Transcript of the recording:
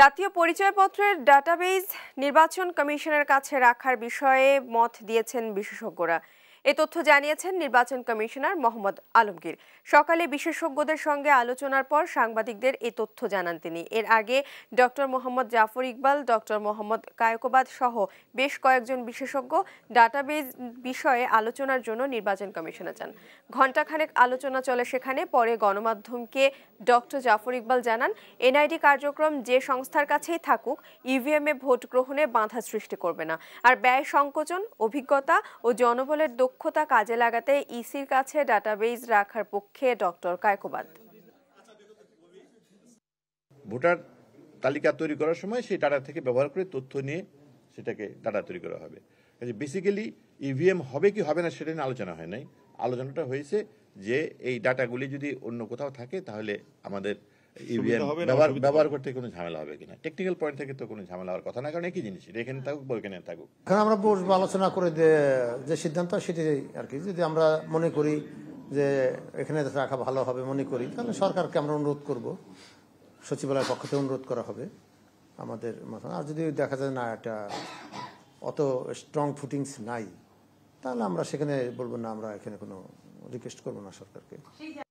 জাতীয় পরিচয়পত্রের ডাটাবেজ নির্বাচন কমিশনের কাছে রাখার বিষয়ে মত দিয়েছেন বিশেষজ্ঞরা এ তথ্য জানিয়েছেন নির্বাচন কমিশনার মোহাম্মদ আলমগীর সকালে বিশেষজ্ঞদের সঙ্গে আলোচনার পর সাংবাদিকদের এ তথ্য জানান তিনি এর আগে ডক্টর মোহাম্মদ জাফর ইকবাল ডক্টর মোহাম্মদ কায়কোবাদ সহ বেশ কয়েকজন বিশেষজ্ঞ ডাটাবেজ বিষয়ে আলোচনার জন্য নির্বাচন কমিশনে যান ঘণ্টাখানেক আলোচনা চলে সেখানে পরে গণমাধ্যমকে ডক্টর জাফর ইকবাল জানান এনআইডি কার্যক্রম যে সংস্থার কাছেই থাকুক ইভিএম এ ভোট গ্রহণে বাধা সৃষ্টি করবে না আর ব্যয় সংকোচন অভিজ্ঞতা ও জনবলের দক্ষ দক্ষতা কাজে লাগাতে ইসির কাছে ডাটাবেজ রাখার পক্ষে ডক্টর কায়কোবাদ ভোটার তালিকা তৈরি করার সময় সেই ডাটা থেকে ব্যবহার করে তথ্য নিয়ে সেটাকে ডাটা তৈরি করা হবে কাজে বেসিক্যালি ইভিএম হবে কি হবে না সেটা নিয়ে আলোচনা হয় নাই আলোচনাটা হয়েছে যে এই ডাটাগুলি যদি অন্য কোথাও থাকে তাহলে আমাদের ব্যবহার ব্যবহার করতে কোনো ঝামেলা হবে কিনা টেকনিক্যাল পয়েন্ট থেকে তো কোনো ঝামেলা হওয়ার কথা না কারণ একই জিনিস এখানে থাকুক বা ওইখানে থাকুক কারণ আমরা বসবো আলোচনা করে যে সিদ্ধান্ত সেটি আর কি যদি আমরা মনে করি যে এখানে রাখা ভালো হবে মনে করি তাহলে সরকারকে আমরা অনুরোধ করব সচিবালয়ের পক্ষ থেকে অনুরোধ করা হবে আমাদের মাথা আর যদি দেখা যায় না একটা অত স্ট্রং ফুটিংস নাই তাহলে আমরা সেখানে বলবো না আমরা এখানে কোনো রিকোয়েস্ট করবো না সরকারকে